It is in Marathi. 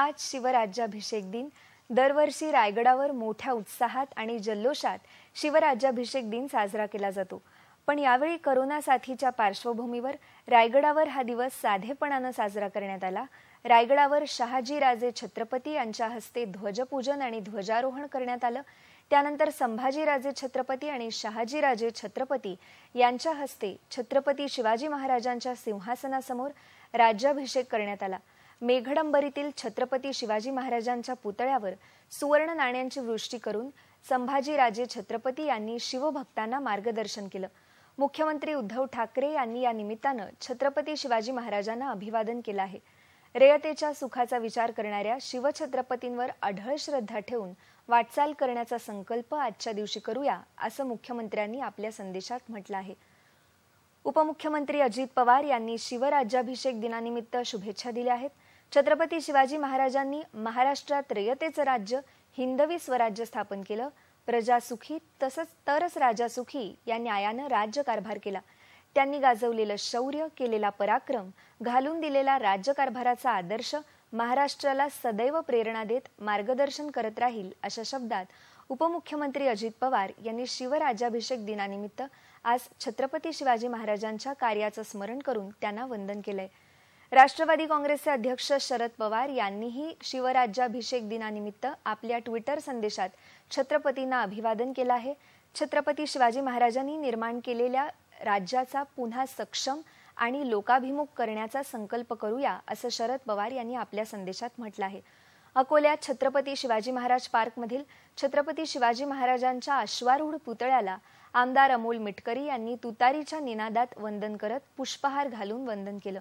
आज शिवराज्याभिषेक दिन दरवर्षी रायगडावर मोठ्या उत्साहात आणि जल्लोषात शिवराज्याभिषेक दिन साजरा केला जातो पण यावेळी करोना साथीच्या पार्श्वभूमीवर रायगडावर हा दिवस साधेपणानं साजरा करण्यात आला रायगडावर शहाजीराजे छत्रपती यांच्या हस्ते ध्वजपूजन आणि ध्वजारोहण करण्यात आलं त्यानंतर संभाजीराजे छत्रपती आणि शहाजीराजे छत्रपती यांच्या हस्ते छत्रपती शिवाजी महाराजांच्या सिंहासनासमोर राज्याभिषेक करण्यात आला मेघडंबरीतील छत्रपती शिवाजी महाराजांच्या पुतळ्यावर सुवर्ण नाण्यांची वृष्टी करून संभाजीराजे छत्रपती यांनी शिवभक्तांना मार्गदर्शन केलं मुख्यमंत्री उद्धव ठाकरे यांनी या निमित्तानं छत्रपती शिवाजी महाराजांना अभिवादन केलं आहे रयतेच्या सुखाचा विचार करणाऱ्या शिवछत्रपतींवर अढळ श्रद्धा ठेवून वाटचाल करण्याचा संकल्प आजच्या दिवशी करूया असं मुख्यमंत्र्यांनी आपल्या संदेशात म्हटलं आहे उपमुख्यमंत्री अजित पवार यांनी शिवराज्याभिषेक दिनानिमित्त शुभेच्छा दिल्या आहेत छत्रपती शिवाजी महाराजांनी महाराष्ट्रात रयतेचं राज्य हिंदवी स्वराज्य स्थापन केलं प्रजा सुखी तसंच तरच राजा सुखी या न्यायानं राज्यकारभार केला त्यांनी गाजवलेलं शौर्य केलेला पराक्रम घालून दिलेला राज्यकारभाराचा आदर्श महाराष्ट्राला सदैव प्रेरणा देत मार्गदर्शन करत राहील अशा शब्दात उपमुख्यमंत्री अजित पवार यांनी शिवराज्याभिषेक दिनानिमित्त आज छत्रपती शिवाजी महाराजांच्या कार्याचं स्मरण करून त्यांना वंदन केलंय राष्ट्रवादी काँग्रेसचे अध्यक्ष शरद पवार यांनीही शिवराज्याभिषेक दिनानिमित्त आपल्या ट्विटर संदेशात छत्रपतींना अभिवादन केलं आहे छत्रपती शिवाजी महाराजांनी निर्माण केलेल्या राज्याचा पुन्हा सक्षम आणि लोकाभिमुख करण्याचा संकल्प करूया असं शरद पवार यांनी आपल्या संदेशात म्हटलं आहे अकोल्यात छत्रपती शिवाजी महाराज पार्कमधील छत्रपती शिवाजी महाराजांच्या अश्वारूढ पुतळ्याला आमदार अमोल मिटकरी यांनी तुतारीच्या निनादात वंदन करत पुष्पहार घालून वंदन केलं